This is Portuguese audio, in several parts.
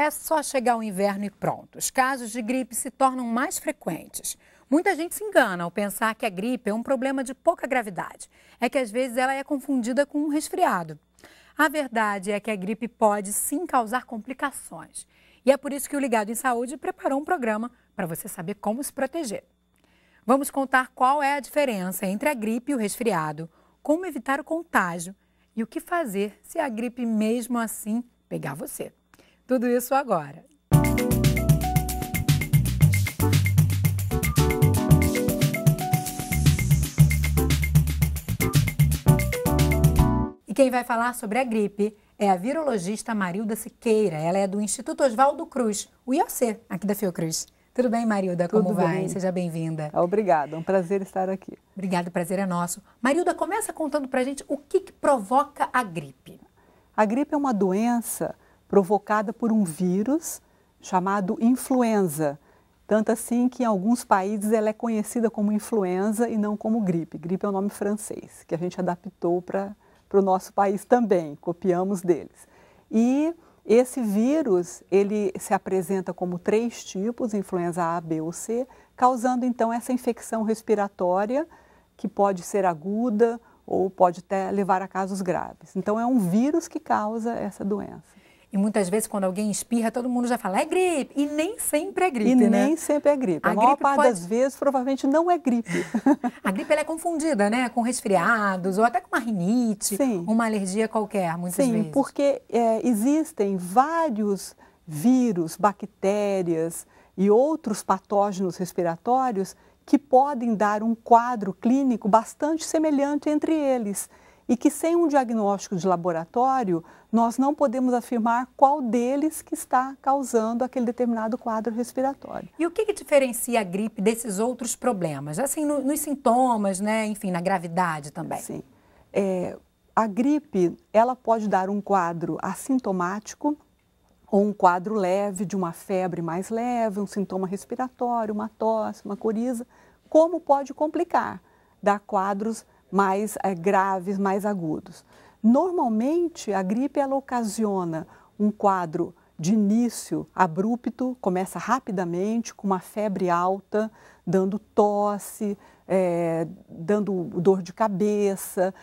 É só chegar o inverno e pronto. Os casos de gripe se tornam mais frequentes. Muita gente se engana ao pensar que a gripe é um problema de pouca gravidade. É que às vezes ela é confundida com um resfriado. A verdade é que a gripe pode sim causar complicações. E é por isso que o Ligado em Saúde preparou um programa para você saber como se proteger. Vamos contar qual é a diferença entre a gripe e o resfriado, como evitar o contágio e o que fazer se a gripe, mesmo assim, pegar você. Tudo isso agora. E quem vai falar sobre a gripe é a virologista Marilda Siqueira. Ela é do Instituto Oswaldo Cruz, o IOC, aqui da Fiocruz. Tudo bem, Marilda? Tudo como bem. vai? Seja bem-vinda. Obrigada, é um prazer estar aqui. Obrigada, o prazer é nosso. Marilda, começa contando pra gente o que, que provoca a gripe. A gripe é uma doença provocada por um vírus chamado influenza. Tanto assim que em alguns países ela é conhecida como influenza e não como gripe. Gripe é um nome francês, que a gente adaptou para o nosso país também, copiamos deles. E esse vírus, ele se apresenta como três tipos, influenza A, B ou C, causando então essa infecção respiratória, que pode ser aguda ou pode até levar a casos graves. Então é um vírus que causa essa doença. E muitas vezes, quando alguém espirra, todo mundo já fala, é gripe. E nem sempre é gripe, e né? nem sempre é gripe. A, a maior parte pode... das vezes, provavelmente, não é gripe. a gripe é confundida, né? Com resfriados, ou até com uma rinite, Sim. uma alergia qualquer, muitas Sim, vezes. Sim, porque é, existem vários vírus, bactérias e outros patógenos respiratórios que podem dar um quadro clínico bastante semelhante entre eles e que sem um diagnóstico de laboratório nós não podemos afirmar qual deles que está causando aquele determinado quadro respiratório. E o que, que diferencia a gripe desses outros problemas? Assim, no, nos sintomas, né? enfim, na gravidade também. Sim. É, a gripe, ela pode dar um quadro assintomático, ou um quadro leve de uma febre mais leve, um sintoma respiratório, uma tosse, uma coriza, como pode complicar, dar quadros mais é, graves, mais agudos. Normalmente, a gripe ela ocasiona um quadro de início abrupto, começa rapidamente, com uma febre alta, dando tosse, é, dando dor de cabeça,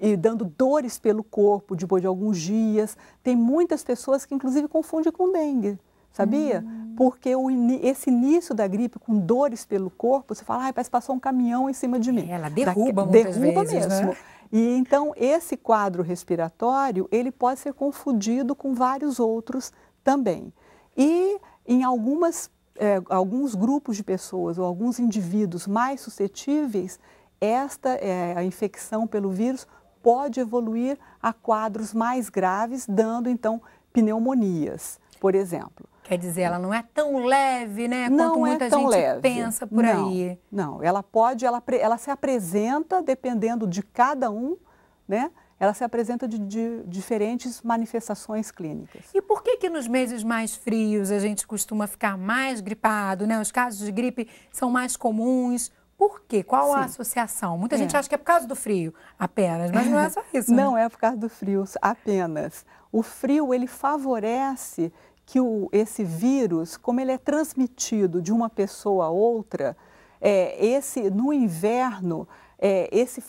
e dando dores pelo corpo depois de alguns dias. Tem muitas pessoas que, inclusive, confundem com dengue sabia? Porque o, esse início da gripe, com dores pelo corpo, você fala, ah, parece que passou um caminhão em cima de mim. É, ela derruba da, muitas derruba vezes, né? mesmo. Né? E então esse quadro respiratório, ele pode ser confundido com vários outros também. E em algumas, é, alguns grupos de pessoas ou alguns indivíduos mais suscetíveis, esta é, a infecção pelo vírus pode evoluir a quadros mais graves, dando então pneumonias, por exemplo. Quer dizer, ela não é tão leve, né? Não quanto é muita é tão gente leve. pensa por não, aí. Não, ela pode, ela, ela se apresenta dependendo de cada um, né? Ela se apresenta de, de diferentes manifestações clínicas. E por que que nos meses mais frios a gente costuma ficar mais gripado, né? Os casos de gripe são mais comuns. Por quê? Qual Sim. a associação? Muita é. gente acha que é por causa do frio apenas, mas não é só isso. Né? Não é por causa do frio apenas. O frio ele favorece que o, esse vírus, como ele é transmitido de uma pessoa a outra, é, esse no inverno, é, esse,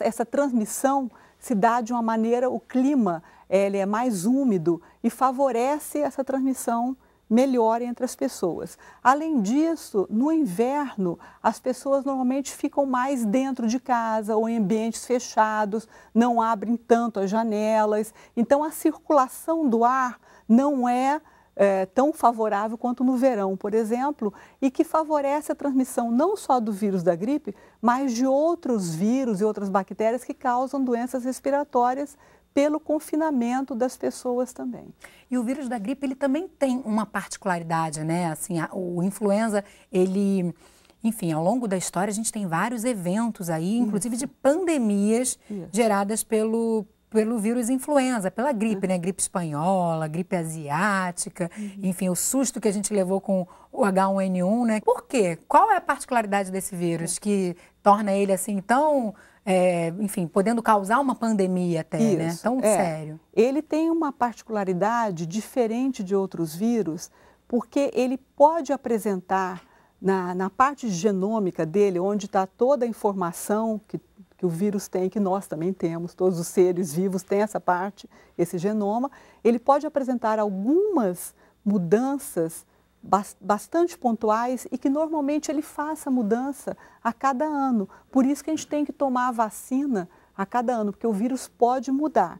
essa transmissão se dá de uma maneira, o clima é, ele é mais úmido e favorece essa transmissão melhor entre as pessoas. Além disso, no inverno, as pessoas normalmente ficam mais dentro de casa ou em ambientes fechados, não abrem tanto as janelas. Então, a circulação do ar não é é, tão favorável quanto no verão, por exemplo, e que favorece a transmissão não só do vírus da gripe, mas de outros vírus e outras bactérias que causam doenças respiratórias pelo confinamento das pessoas também. E o vírus da gripe, ele também tem uma particularidade, né? Assim, a, o influenza, ele enfim, ao longo da história a gente tem vários eventos aí, inclusive Isso. de pandemias Isso. geradas pelo, pelo vírus influenza, pela gripe, uhum. né? Gripe espanhola, gripe asiática, uhum. enfim, o susto que a gente levou com o H1N1, né? Por quê? Qual é a particularidade desse vírus é. que torna ele assim tão, é, enfim, podendo causar uma pandemia até, né? Isso, né? Tão é. sério. Ele tem uma particularidade diferente de outros vírus, porque ele pode apresentar na, na parte genômica dele, onde está toda a informação que que o vírus tem, que nós também temos, todos os seres vivos têm essa parte, esse genoma, ele pode apresentar algumas mudanças bastante pontuais e que normalmente ele faça mudança a cada ano. Por isso que a gente tem que tomar a vacina a cada ano, porque o vírus pode mudar.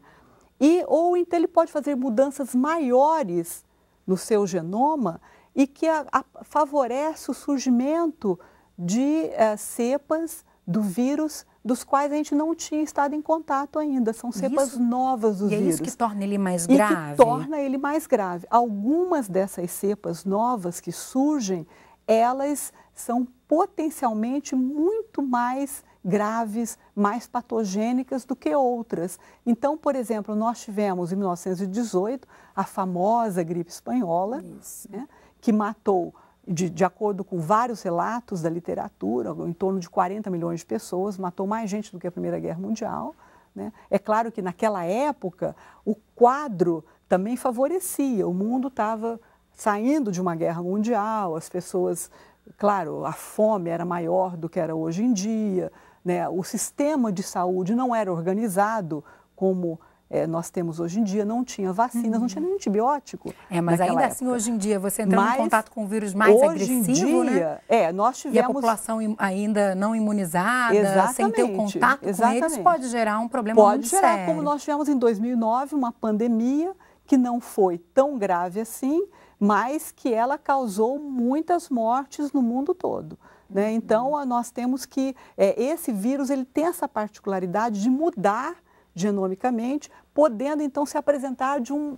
E ou então ele pode fazer mudanças maiores no seu genoma e que a, a, favorece o surgimento de eh, cepas do vírus dos quais a gente não tinha estado em contato ainda. São cepas isso, novas dos e vírus. E é isso que torna ele mais grave? que torna ele mais grave. Algumas dessas cepas novas que surgem, elas são potencialmente muito mais graves, mais patogênicas do que outras. Então, por exemplo, nós tivemos em 1918 a famosa gripe espanhola, né, que matou de, de acordo com vários relatos da literatura, em torno de 40 milhões de pessoas, matou mais gente do que a Primeira Guerra Mundial. Né? É claro que naquela época o quadro também favorecia, o mundo estava saindo de uma guerra mundial, as pessoas, claro, a fome era maior do que era hoje em dia, né? o sistema de saúde não era organizado como é, nós temos hoje em dia, não tinha vacinas, uhum. não tinha uhum. nem antibiótico. É, mas ainda assim, época. assim, hoje em dia, você entra mas, em contato com um vírus mais hoje agressivo, em né? dia, né? É, nós tivemos... E a população ainda não imunizada, exatamente, sem ter o contato exatamente. com eles, pode gerar um problema pode muito gerar, sério. Pode gerar, como nós tivemos em 2009, uma pandemia que não foi tão grave assim, mas que ela causou muitas mortes no mundo todo. Né? Uhum. Então, nós temos que... É, esse vírus, ele tem essa particularidade de mudar genomicamente, podendo então se apresentar de um,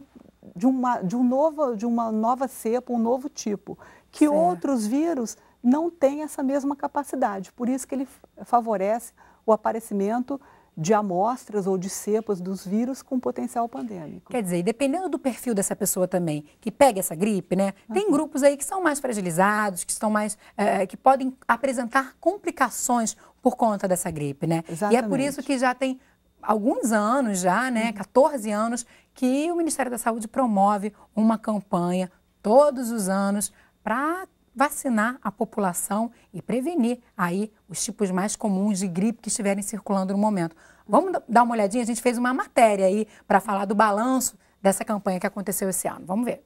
de uma, de um novo, de uma nova cepa, um novo tipo, que certo. outros vírus não têm essa mesma capacidade. Por isso que ele favorece o aparecimento de amostras ou de cepas dos vírus com potencial pandêmico. Quer dizer, dependendo do perfil dessa pessoa também, que pega essa gripe, né? Tem grupos aí que são mais fragilizados, que estão mais, é, que podem apresentar complicações por conta dessa gripe, né? Exatamente. E é por isso que já tem alguns anos já, né, 14 uhum. anos, que o Ministério da Saúde promove uma campanha todos os anos para vacinar a população e prevenir aí os tipos mais comuns de gripe que estiverem circulando no momento. Vamos dar uma olhadinha, a gente fez uma matéria aí para falar do balanço dessa campanha que aconteceu esse ano. Vamos ver.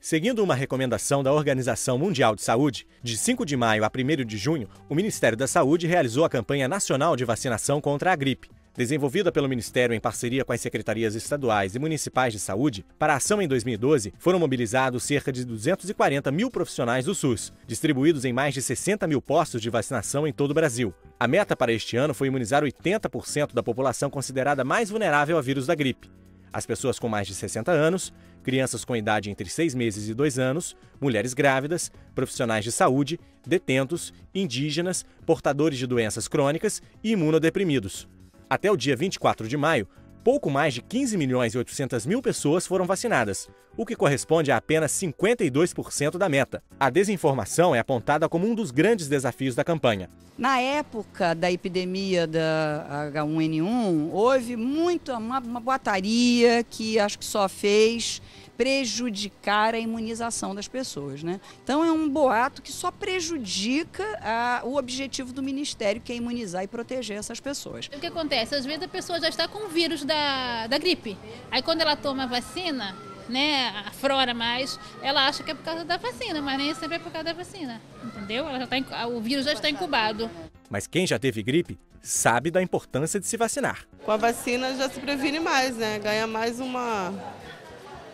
Seguindo uma recomendação da Organização Mundial de Saúde, de 5 de maio a 1 de junho, o Ministério da Saúde realizou a campanha nacional de vacinação contra a gripe desenvolvida pelo Ministério em parceria com as secretarias estaduais e municipais de saúde, para a ação em 2012 foram mobilizados cerca de 240 mil profissionais do SUS, distribuídos em mais de 60 mil postos de vacinação em todo o Brasil. A meta para este ano foi imunizar 80% da população considerada mais vulnerável ao vírus da gripe. As pessoas com mais de 60 anos, crianças com idade entre 6 meses e 2 anos, mulheres grávidas, profissionais de saúde, detentos, indígenas, portadores de doenças crônicas e imunodeprimidos. Até o dia 24 de maio, pouco mais de 15 milhões e 800 mil pessoas foram vacinadas, o que corresponde a apenas 52% da meta. A desinformação é apontada como um dos grandes desafios da campanha. Na época da epidemia da H1N1, houve muito uma, uma boataria que acho que só fez prejudicar a imunização das pessoas. Né? Então é um boato que só prejudica a, o objetivo do Ministério, que é imunizar e proteger essas pessoas. O que acontece? Às vezes a pessoa já está com o vírus da, da gripe. Aí quando ela toma a vacina, né, aflora mais, ela acha que é por causa da vacina, mas nem sempre é por causa da vacina. Entendeu? Ela já tá, o vírus já está incubado. Mas quem já teve gripe sabe da importância de se vacinar. Com a vacina já se previne mais, né? Ganha mais uma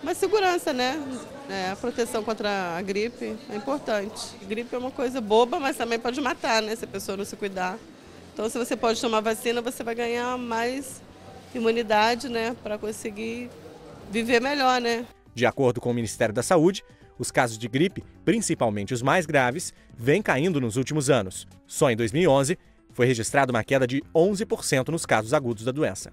mas segurança, né? É, a proteção contra a gripe é importante. gripe é uma coisa boba, mas também pode matar, né? Se a pessoa não se cuidar. Então, se você pode tomar vacina, você vai ganhar mais imunidade, né? Para conseguir viver melhor, né? De acordo com o Ministério da Saúde, os casos de gripe, principalmente os mais graves, vêm caindo nos últimos anos. Só em 2011, foi registrada uma queda de 11% nos casos agudos da doença.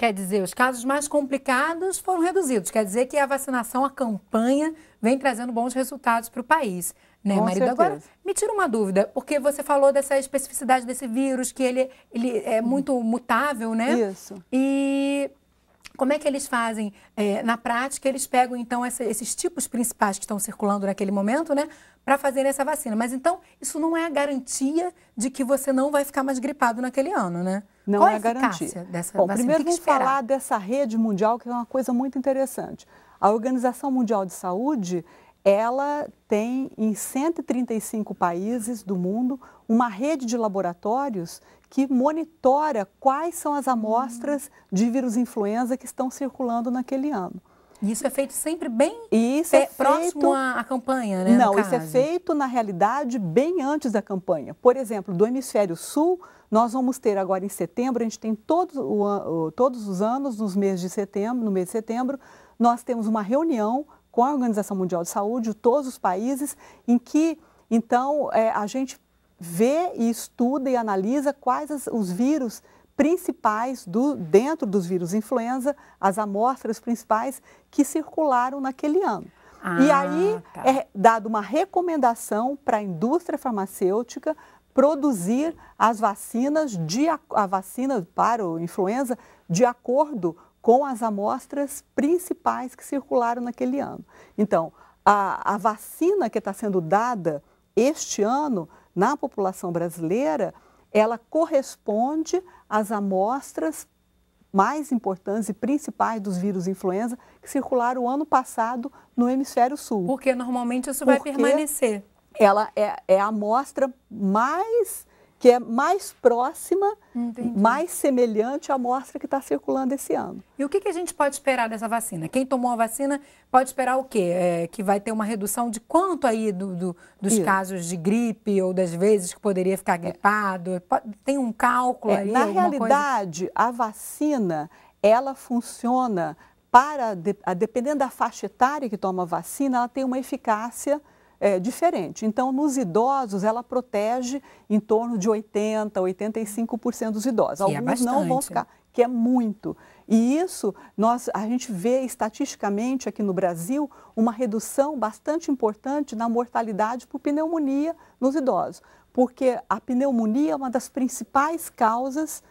Quer dizer, os casos mais complicados foram reduzidos. Quer dizer que a vacinação, a campanha, vem trazendo bons resultados para o país. Né, Com marido? Certeza. Agora, me tira uma dúvida, porque você falou dessa especificidade desse vírus, que ele, ele é hum. muito mutável, né? Isso. E como é que eles fazem? É, na prática, eles pegam, então, essa, esses tipos principais que estão circulando naquele momento, né? para fazer essa vacina. Mas então, isso não é a garantia de que você não vai ficar mais gripado naquele ano, né? Não Qual é a garantia. Dessa Bom, vacina? primeiro vamos falar dessa rede mundial, que é uma coisa muito interessante. A Organização Mundial de Saúde, ela tem em 135 países do mundo uma rede de laboratórios que monitora quais são as amostras hum. de vírus influenza que estão circulando naquele ano. Isso é feito sempre bem isso é feito... próximo à, à, campanha, né? Não, isso é feito, na realidade, bem antes da campanha. Por exemplo, do Hemisfério Sul, nós vamos ter agora em setembro, a gente tem todo, todos os anos, nos meses de setembro, no mês de setembro, nós temos uma reunião com a Organização Mundial de Saúde, todos os países, em que, então, é, a gente vê e estuda e analisa quais as, os vírus principais do, dentro dos vírus influenza, as amostras principais que circularam naquele ano. Ah, e aí tá. é dada uma recomendação para a indústria farmacêutica produzir as vacinas de a vacina para o influenza de acordo com as amostras principais que circularam naquele ano. Então, a, a vacina que está sendo dada este ano na população brasileira ela corresponde às amostras mais importantes e principais dos vírus influenza que circularam o ano passado no hemisfério sul. Porque normalmente isso Porque vai permanecer. Ela é, é a amostra mais que é mais próxima, Entendi. mais semelhante à amostra que está circulando esse ano. E o que, que, a gente pode esperar dessa vacina? Quem tomou a vacina pode esperar o quê? É, que vai ter uma redução de quanto aí do, do dos Isso. casos de gripe ou das vezes que poderia ficar é. gripado? Tem um cálculo é, aí? Na realidade, coisa? a vacina, ela funciona para, dependendo da faixa etária que toma a vacina, ela tem uma eficácia é, diferente. Então, nos idosos, ela protege em torno de 80%, 85% dos idosos. É Alguns é não vão ficar, que é muito. E isso, nós, a gente vê estatisticamente aqui no Brasil uma redução bastante importante na mortalidade por pneumonia nos idosos, porque a pneumonia é uma das principais causas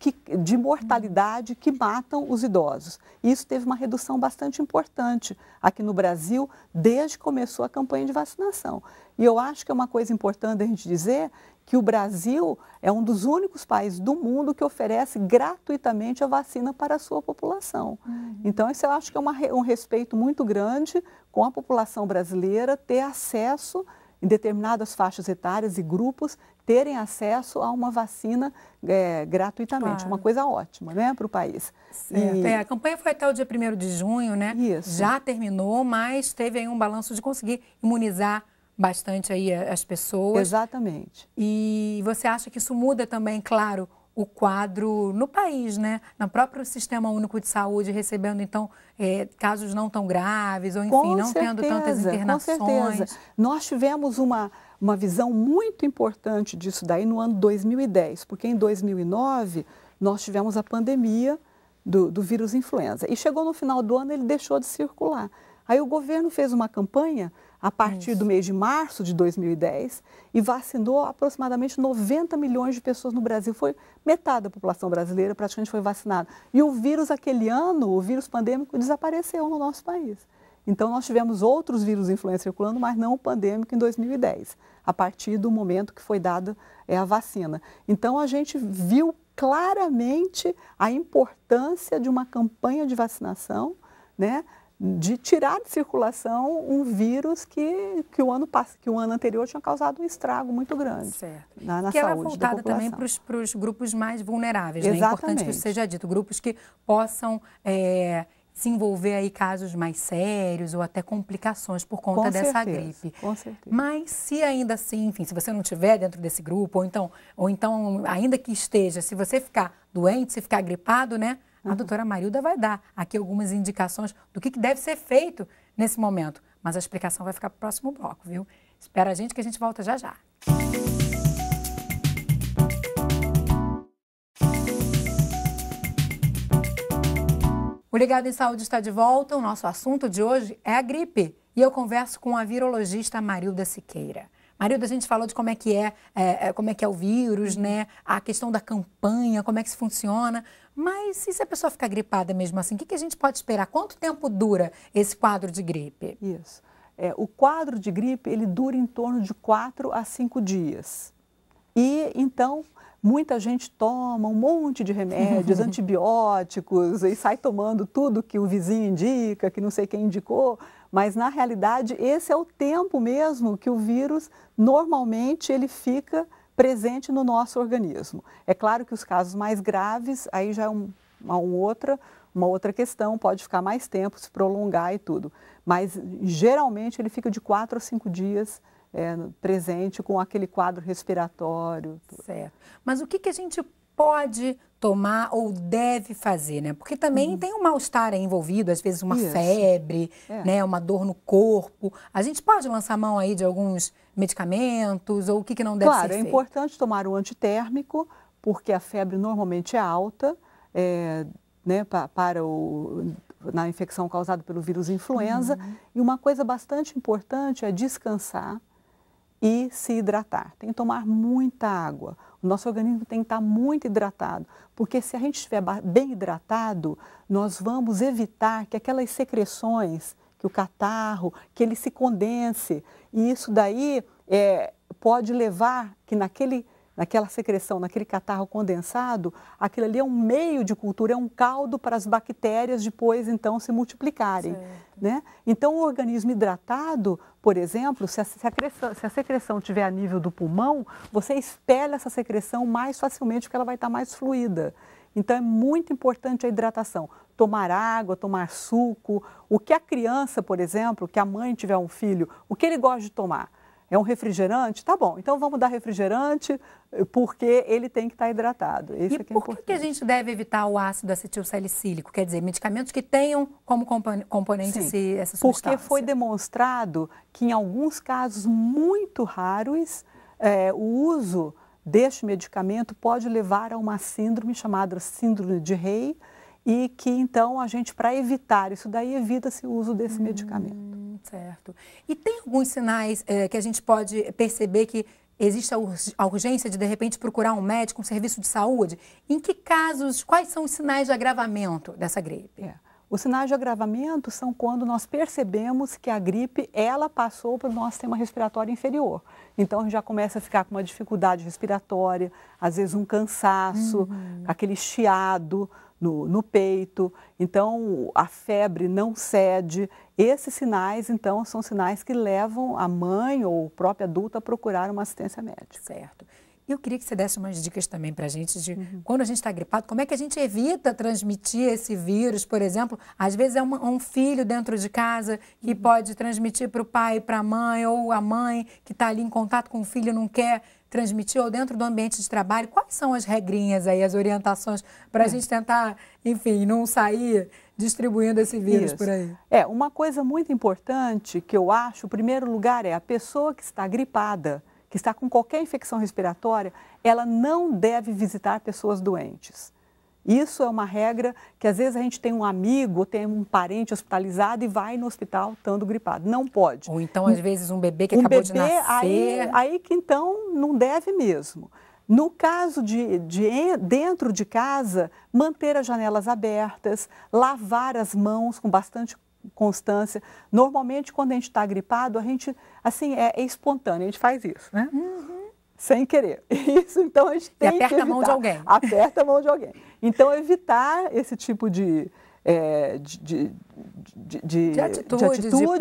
que, de mortalidade que matam os idosos. Isso teve uma redução bastante importante aqui no Brasil desde que começou a campanha de vacinação. E eu acho que é uma coisa importante a gente dizer que o Brasil é um dos únicos países do mundo que oferece gratuitamente a vacina para a sua população. Uhum. Então, isso eu acho que é uma, um respeito muito grande com a população brasileira ter acesso a em determinadas faixas etárias e grupos terem acesso a uma vacina é, gratuitamente. Claro. Uma coisa ótima né, para o país. E... É, a campanha foi até o dia 1 de junho, né? Isso. Já terminou, mas teve aí um balanço de conseguir imunizar bastante aí eh, as pessoas. Exatamente. E você acha que isso muda também, claro, o quadro no país, né? No próprio Sistema Único de Saúde, recebendo, então, é, casos não tão graves, ou enfim, com não certeza, tendo tantas internações. Com certeza. Nós tivemos uma, uma visão muito importante disso daí no ano 2010, porque em 2009 nós tivemos a pandemia do, do vírus influenza. E chegou no final do ano, ele deixou de circular. Aí o governo fez uma campanha a partir Isso. do mês de março de 2010 e vacinou aproximadamente 90 milhões de pessoas no Brasil. Foi metade da população brasileira praticamente foi vacinada. E o vírus aquele ano, o vírus pandêmico, desapareceu no nosso país. Então, nós tivemos outros vírus influenza circulando, mas não o pandêmico em 2010, a partir do momento que foi dada é, a vacina. Então, a gente viu claramente a importância de uma campanha de vacinação, né? de tirar de circulação um vírus que, que, o, ano, que o ano anterior tinha causado um estrago muito grande certo. na, na que saúde. Que era voltada também para os grupos mais vulneráveis, Exatamente. né? é importante que isso seja dito, grupos que possam é, se envolver aí casos mais sérios ou até complicações por conta com dessa certeza, gripe. Com certeza. Mas se ainda assim, enfim, se você não estiver dentro desse grupo, ou então, ou então, ainda que esteja, se você ficar doente, se ficar gripado, né? A uhum. doutora Marilda vai dar aqui algumas indicações do que, que deve ser feito nesse momento. Mas a explicação vai ficar para o próximo bloco, viu? Espera a gente que a gente volta já já. O Ligado em Saúde está de volta. O nosso assunto de hoje é a gripe. E eu converso com a virologista Marilda Siqueira. Marilda, a gente falou de como é que é, é, é, como é que é o vírus, uhum. né? A questão da campanha, como é que se funciona. Mas e se a pessoa ficar gripada mesmo assim, o que, que a gente pode esperar? Quanto tempo dura esse quadro de gripe? Isso. É, o quadro de gripe ele dura em torno de 4 a 5 dias. E então muita gente toma um monte de remédios, antibióticos e sai tomando tudo que o vizinho indica, que não sei quem indicou. Mas na realidade, esse é o tempo mesmo que o vírus normalmente ele fica presente no nosso organismo. É claro que os casos mais graves, aí já é um, uma outra uma outra questão, pode ficar mais tempo, se prolongar e tudo. Mas geralmente ele fica de quatro a cinco dias é, presente com aquele quadro respiratório. Certo. Mas o que, que a gente pode tomar ou deve fazer, né? Porque também uhum. tem um mal-estar envolvido, às vezes uma Isso. febre, é. né? Uma dor no corpo. A gente pode lançar mão aí de alguns medicamentos ou o que, que não deve claro, ser Claro, é feito. importante tomar o antitérmico, porque a febre normalmente é alta, é, né, para, para o na infecção causada pelo vírus influenza. Uhum. E uma coisa bastante importante é descansar e se hidratar. Tem que tomar muita água o nosso organismo tem que estar muito hidratado, porque se a gente estiver bem hidratado, nós vamos evitar que aquelas secreções, que o catarro, que ele se condense. E isso daí é, pode levar que naquele naquela secreção, naquele catarro condensado, aquilo ali é um meio de cultura, é um caldo para as bactérias depois então se multiplicarem. Né? Então, o organismo hidratado, por exemplo, se a, se, a secreção, se a secreção tiver a nível do pulmão, você espelha essa secreção mais facilmente porque ela vai estar mais fluida. Então, é muito importante a hidratação. Tomar água, tomar suco. O que a criança, por exemplo, que a mãe tiver um filho, o que ele gosta de tomar? É um refrigerante? Tá bom, então vamos dar refrigerante eh, porque ele tem que estar tá hidratado. Isso e é que é por que, que a gente deve evitar o ácido acetil salicílico? Quer dizer, medicamentos que tenham como componente esse, essa substância. Porque foi demonstrado que em alguns casos muito raros é, o uso deste medicamento pode levar a uma síndrome chamada síndrome de Rei, e que então a gente, para evitar isso daí, evita-se o uso desse hum, medicamento. Certo. E tem alguns sinais é, que a gente pode perceber que existe a urgência de, de repente, procurar um médico, um serviço de saúde? Em que casos, quais são os sinais de agravamento dessa gripe? É. Os sinais de agravamento são quando nós percebemos que a gripe, ela passou para o nosso sistema respiratório inferior. Então, a gente já começa a ficar com uma dificuldade respiratória, às vezes um cansaço, uhum. aquele chiado, no, no peito, então a febre não cede. Esses sinais, então, são sinais que levam a mãe ou o próprio adulto a procurar uma assistência médica. Certo. Eu queria que você desse umas dicas também para a gente de uhum. quando a gente está gripado, como é que a gente evita transmitir esse vírus, por exemplo? Às vezes é uma, um filho dentro de casa que uhum. pode transmitir para o pai, para a mãe, ou a mãe que está ali em contato com o filho não quer transmitiu ou dentro do ambiente de trabalho, quais são as regrinhas aí, as orientações para a é. gente tentar, enfim, não sair distribuindo esse vírus Isso. por aí? É, uma coisa muito importante que eu acho, em primeiro lugar, é a pessoa que está gripada, que está com qualquer infecção respiratória, ela não deve visitar pessoas doentes. Isso é uma regra que às vezes a gente tem um amigo, tem um parente hospitalizado e vai no hospital estando gripado. Não pode. Ou então, às vezes, um bebê que um acabou bebê, de nascer. Aí, aí que então não deve mesmo. No caso de, de, dentro de casa, manter as janelas abertas, lavar as mãos com bastante constância. Normalmente, quando a gente está gripado, a gente, assim, é, é, espontâneo, a gente faz isso, né? Uhum sem querer. Isso, então a gente tem e aperta que aperta a mão de alguém. Aperta a mão de alguém. Então, evitar esse tipo de, é, de, de, de, de, atitude, de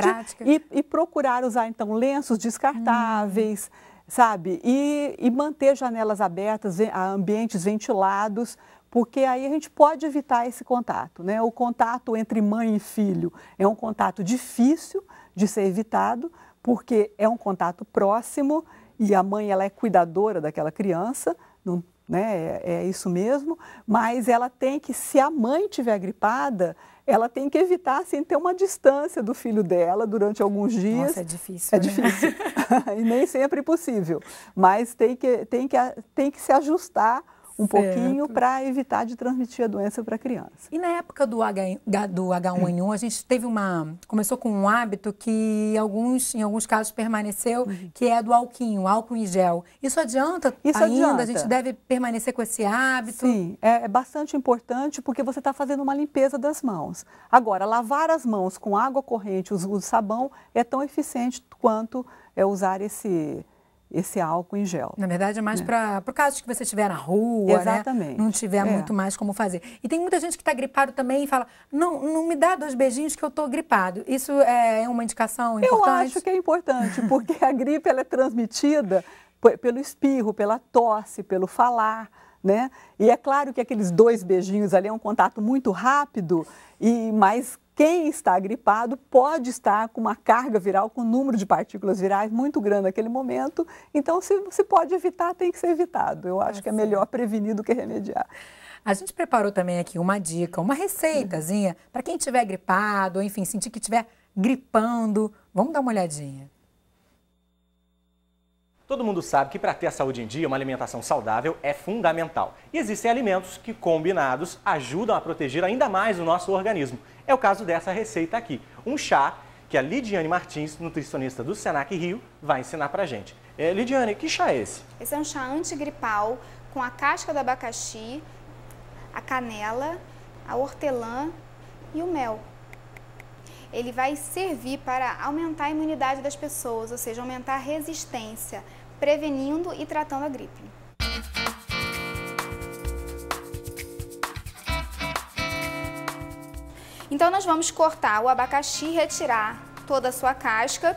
atitude e, e, procurar usar, então, lenços descartáveis, hum. sabe? E, e manter janelas abertas, ambientes ventilados, porque aí a gente pode evitar esse contato, né? O contato entre mãe e filho é um contato difícil de ser evitado, porque é um contato próximo, e a mãe ela é cuidadora daquela criança, não, né, é, é isso mesmo, mas ela tem que, se a mãe tiver gripada, ela tem que evitar assim, ter uma distância do filho dela durante alguns dias. Nossa, é difícil. É né? difícil. e nem sempre é possível. Mas tem que, tem, que, tem que se ajustar um certo. pouquinho para evitar de transmitir a doença para a criança. E na época do, H, do H1N1, a gente teve uma. começou com um hábito que alguns, em alguns casos permaneceu, uhum. que é do alquinho, álcool em gel. Isso adianta Isso ainda? Adianta. A gente deve permanecer com esse hábito? Sim, é, é bastante importante porque você está fazendo uma limpeza das mãos. Agora, lavar as mãos com água corrente, o sabão, é tão eficiente quanto é usar esse esse álcool em gel. Na verdade, é mais né? para o caso que você estiver na rua, né? Exatamente. Né? não tiver é. muito mais como fazer. E tem muita gente que está gripado também e fala, não, não me dá dois beijinhos que eu estou gripado. Isso é uma indicação importante? Eu acho que é importante, porque a gripe ela é transmitida pelo espirro, pela tosse, pelo falar, né? E é claro que aqueles dois beijinhos ali é um contato muito rápido e mais quem está gripado pode estar com uma carga viral, com um número de partículas virais muito grande naquele momento. Então, se, se pode evitar, tem que ser evitado. Eu acho é que é melhor prevenir do que remediar. A gente preparou também aqui uma dica, uma receitazinha, para quem estiver gripado, ou enfim, sentir que estiver gripando. Vamos dar uma olhadinha. Todo mundo sabe que para ter a saúde em dia, uma alimentação saudável é fundamental. E existem alimentos que, combinados, ajudam a proteger ainda mais o nosso organismo. É o caso dessa receita aqui, um chá que a Lidiane Martins, nutricionista do Senac Rio, vai ensinar a gente. É, Lidiane, que chá é esse? Esse é um chá antigripal com a casca do abacaxi, a canela, a hortelã e o mel. Ele vai servir para aumentar a imunidade das pessoas, ou seja, aumentar a resistência prevenindo e tratando a gripe. Então nós vamos cortar o abacaxi, retirar toda a sua casca.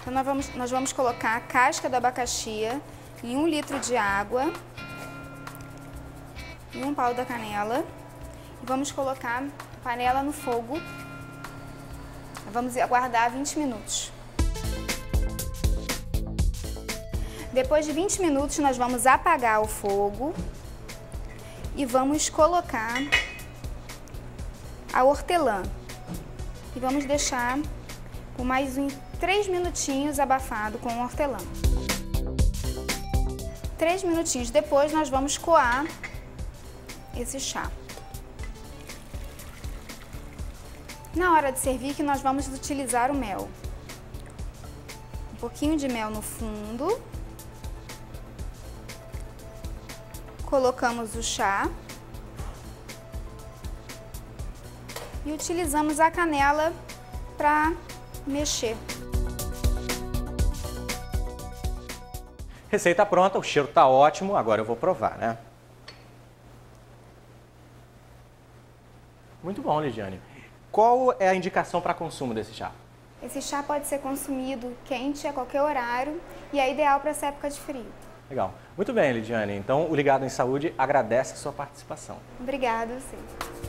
Então nós vamos, nós vamos colocar a casca do abacaxi em um litro de água e um pau da canela. Vamos colocar panela no fogo. Vamos aguardar 20 minutos. Depois de 20 minutos, nós vamos apagar o fogo e vamos colocar a hortelã. E vamos deixar por mais uns 3 minutinhos abafado com o hortelã. 3 minutinhos depois, nós vamos coar esse chá. Na hora de servir que nós vamos utilizar o mel. Um pouquinho de mel no fundo. Colocamos o chá. E utilizamos a canela para mexer. Receita pronta, o cheiro tá ótimo, agora eu vou provar, né? Muito bom, Lidiane. Qual é a indicação para consumo desse chá? Esse chá pode ser consumido quente a qualquer horário e é ideal para essa época de frio. Legal. Muito bem, Lidiane. Então, o Ligado em Saúde agradece a sua participação. Obrigada, sim.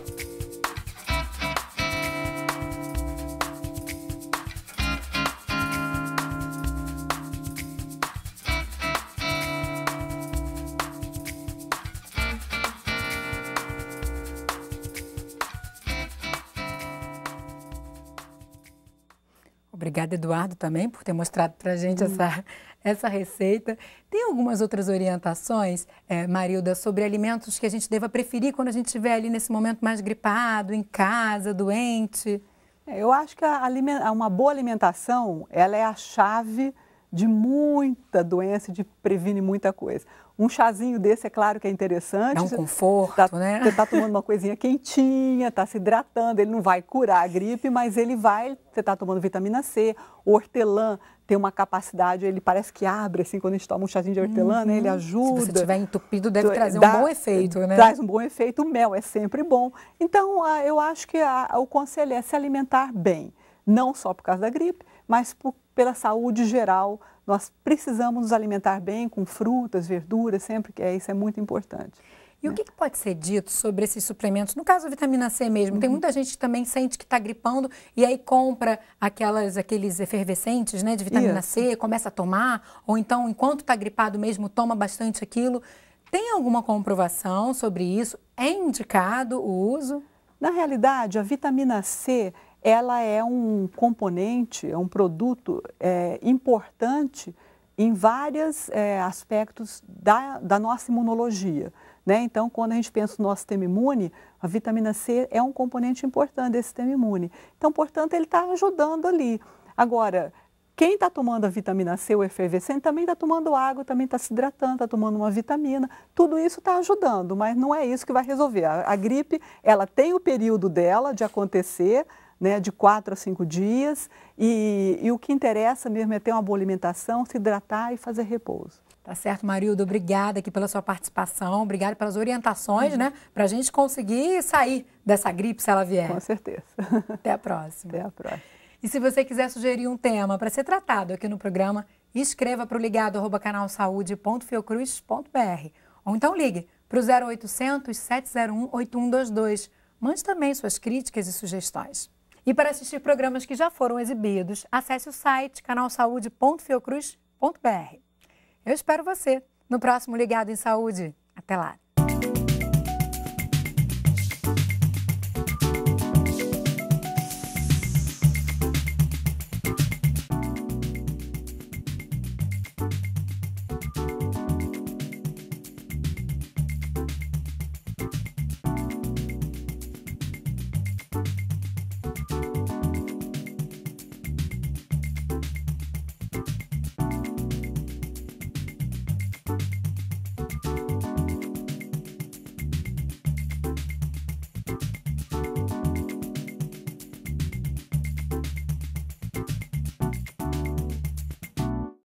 Obrigada, Eduardo, também por ter mostrado para a gente hum. essa, essa receita. Tem algumas outras orientações, é, Marilda, sobre alimentos que a gente deva preferir quando a gente estiver ali nesse momento mais gripado, em casa, doente? É, eu acho que a, a, uma boa alimentação ela é a chave de muita doença, de previne muita coisa. Um chazinho desse, é claro que é interessante. É um tá conforto, tá, né? Você está tomando uma coisinha quentinha, está se hidratando, ele não vai curar a gripe, mas ele vai, você está tomando vitamina C, o hortelã tem uma capacidade, ele parece que abre, assim, quando a gente toma um chazinho de hortelã, uhum. né, ele uhum. ajuda. Se você tiver entupido, deve trazer dá, um bom efeito, né? Traz um bom efeito, o mel é sempre bom. Então, eu acho que o conselho é se alimentar bem, não só por causa da gripe, mas por, pela saúde geral nós precisamos nos alimentar bem com frutas, verduras, sempre que é isso, é muito importante. E o né? que, que, pode ser dito sobre esses suplementos? No caso, a vitamina C mesmo. Uhum. Tem muita gente que também sente que está gripando e aí compra aquelas, aqueles efervescentes né, de vitamina Isso. C, começa a tomar, ou então, enquanto está gripado mesmo, toma bastante aquilo. Tem alguma comprovação sobre isso? É indicado o uso? Na realidade, a vitamina C ela é um componente, é um produto é, importante em vários é, aspectos da, da nossa imunologia. Né? Então, quando a gente pensa no nosso sistema imune, a vitamina C é um componente importante desse sistema imune. Então, portanto, ele está ajudando ali. Agora, quem está tomando a vitamina C, o efervescente, também está tomando água, também está se hidratando, está tomando uma vitamina. Tudo isso está ajudando, mas não é isso que vai resolver. A, a gripe, ela tem o período dela de acontecer, né, de quatro a cinco dias. E, e o que interessa mesmo é ter uma boa alimentação, se hidratar e fazer repouso. Tá certo, Marildo. Obrigada aqui pela sua participação, obrigada pelas orientações, uhum. né? Para a gente conseguir sair dessa gripe se ela vier. Com certeza. Até a próxima. Até a próxima. E se você quiser sugerir um tema para ser tratado aqui no programa, escreva para o ligado arroba canalsaude.fiocruz.br ou então ligue para o 0800 701 8122. Mande também suas críticas e sugestões. E para assistir programas que já foram exibidos, acesse o site canalsaude.fiocruz.br. Eu espero você no próximo Ligado em Saúde. Até lá!